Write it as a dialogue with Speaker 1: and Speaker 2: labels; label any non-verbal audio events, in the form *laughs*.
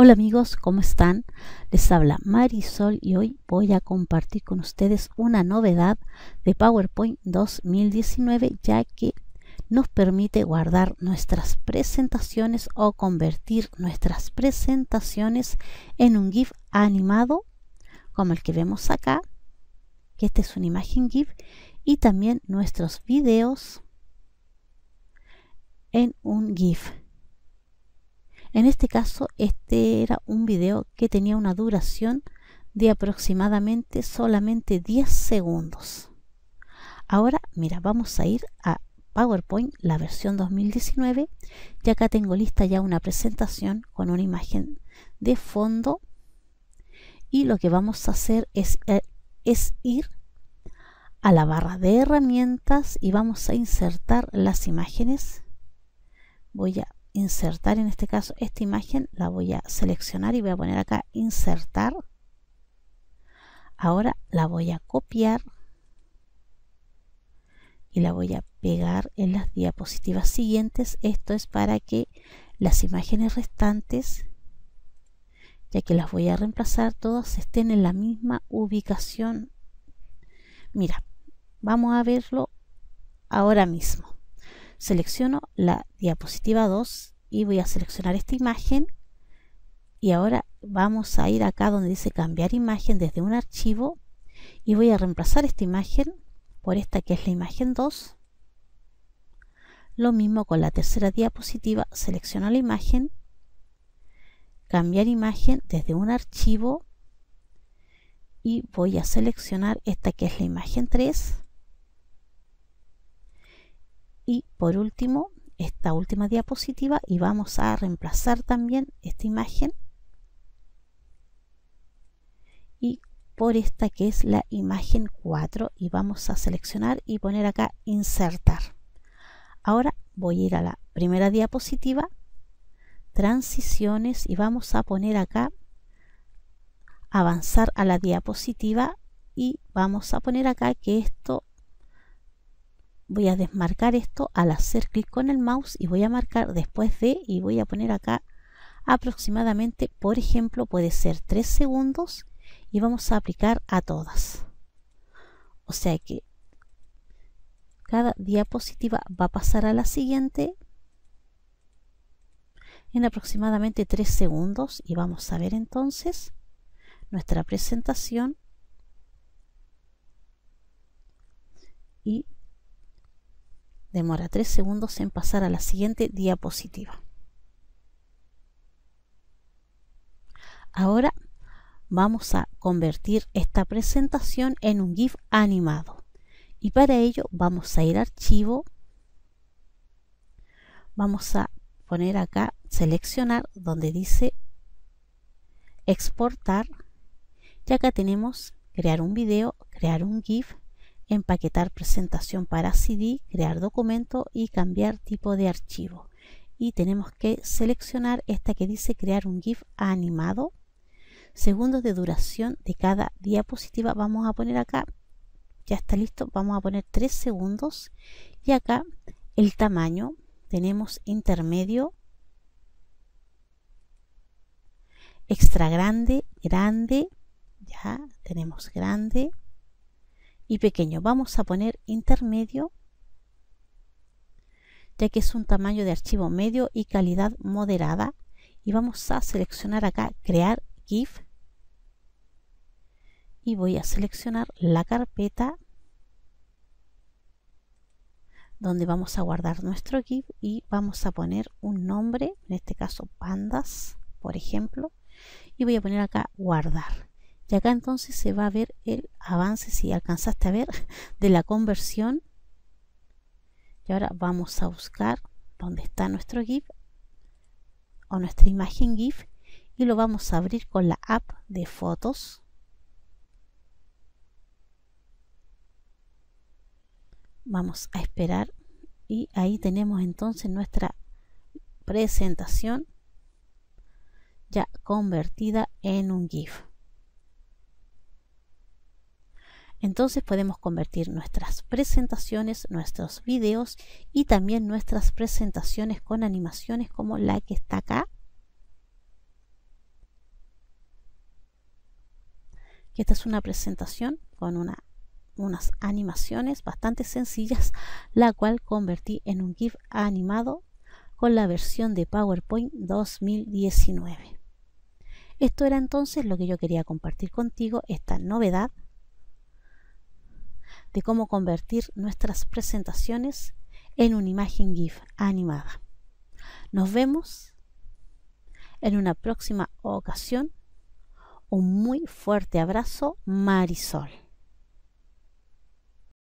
Speaker 1: Hola amigos, ¿cómo están? Les habla Marisol y hoy voy a compartir con ustedes una novedad de PowerPoint 2019 ya que nos permite guardar nuestras presentaciones o convertir nuestras presentaciones en un GIF animado como el que vemos acá, que esta es una imagen GIF, y también nuestros videos en un GIF. En este caso, este era un video que tenía una duración de aproximadamente solamente 10 segundos. Ahora, mira, vamos a ir a PowerPoint, la versión 2019, y acá tengo lista ya una presentación con una imagen de fondo. Y lo que vamos a hacer es, eh, es ir a la barra de herramientas y vamos a insertar las imágenes. Voy a insertar en este caso esta imagen la voy a seleccionar y voy a poner acá insertar ahora la voy a copiar y la voy a pegar en las diapositivas siguientes esto es para que las imágenes restantes ya que las voy a reemplazar todas estén en la misma ubicación mira vamos a verlo ahora mismo selecciono la diapositiva 2 y voy a seleccionar esta imagen y ahora vamos a ir acá donde dice cambiar imagen desde un archivo y voy a reemplazar esta imagen por esta que es la imagen 2 lo mismo con la tercera diapositiva selecciono la imagen cambiar imagen desde un archivo y voy a seleccionar esta que es la imagen 3 y por último, esta última diapositiva y vamos a reemplazar también esta imagen y por esta que es la imagen 4 y vamos a seleccionar y poner acá insertar. Ahora voy a ir a la primera diapositiva, transiciones y vamos a poner acá avanzar a la diapositiva y vamos a poner acá que esto voy a desmarcar esto al hacer clic con el mouse y voy a marcar después de y voy a poner acá aproximadamente, por ejemplo, puede ser 3 segundos y vamos a aplicar a todas. O sea que cada diapositiva va a pasar a la siguiente en aproximadamente 3 segundos y vamos a ver entonces nuestra presentación y demora 3 segundos en pasar a la siguiente diapositiva. Ahora vamos a convertir esta presentación en un GIF animado y para ello vamos a ir a archivo, vamos a poner acá seleccionar donde dice exportar y acá tenemos crear un video, crear un GIF empaquetar presentación para CD, crear documento y cambiar tipo de archivo. Y tenemos que seleccionar esta que dice crear un GIF animado. Segundos de duración de cada diapositiva vamos a poner acá. Ya está listo, vamos a poner 3 segundos. Y acá el tamaño, tenemos intermedio, extra grande, grande, ya tenemos grande, y pequeño. Vamos a poner intermedio, ya que es un tamaño de archivo medio y calidad moderada. Y vamos a seleccionar acá crear GIF. Y voy a seleccionar la carpeta donde vamos a guardar nuestro GIF y vamos a poner un nombre, en este caso pandas, por ejemplo, y voy a poner acá guardar. Y acá entonces se va a ver el avance, si alcanzaste a ver, *laughs* de la conversión. Y ahora vamos a buscar dónde está nuestro GIF o nuestra imagen GIF y lo vamos a abrir con la app de fotos. Vamos a esperar y ahí tenemos entonces nuestra presentación ya convertida en un GIF. entonces podemos convertir nuestras presentaciones, nuestros videos y también nuestras presentaciones con animaciones como la que está acá. esta es una presentación con unas animaciones bastante sencillas, la cual convertí en un GIF animado con la versión de PowerPoint 2019. Esto era entonces lo que yo quería compartir contigo, esta novedad de cómo convertir nuestras presentaciones en una imagen GIF animada. Nos vemos en una próxima ocasión. Un muy fuerte abrazo, Marisol.